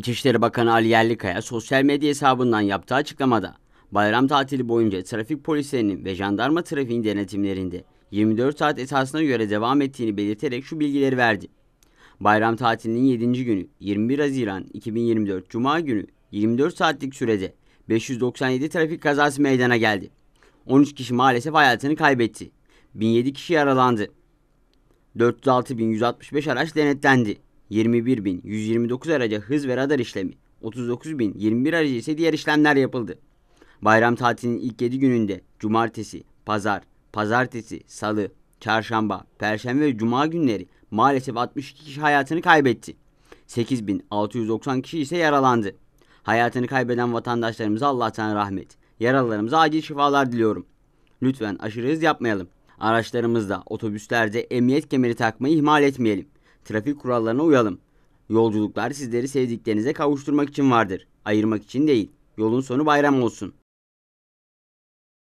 İçişleri Bakanı Ali Yerlikaya sosyal medya hesabından yaptığı açıklamada bayram tatili boyunca trafik polislerinin ve jandarma trafiğin denetimlerinde 24 saat esasına göre devam ettiğini belirterek şu bilgileri verdi. Bayram tatilinin 7. günü 21 Haziran 2024 Cuma günü 24 saatlik sürede 597 trafik kazası meydana geldi. 13 kişi maalesef hayatını kaybetti. 1007 kişi yaralandı. 406.165 araç denetlendi. 21.129 araca hız ve radar işlemi, 39.021 araca ise diğer işlemler yapıldı. Bayram tatilinin ilk 7 gününde cumartesi, pazar, pazartesi, salı, çarşamba, perşembe ve cuma günleri maalesef 62 kişi hayatını kaybetti. 8690 kişi ise yaralandı. Hayatını kaybeden vatandaşlarımıza Allah'tan rahmet. Yaralılarımıza acil şifalar diliyorum. Lütfen aşırı hız yapmayalım. Araçlarımızda, otobüslerde emniyet kemeri takmayı ihmal etmeyelim. Trafik kurallarına uyalım. Yolculuklar sizleri sevdiklerinize kavuşturmak için vardır. Ayırmak için değil. Yolun sonu bayram olsun.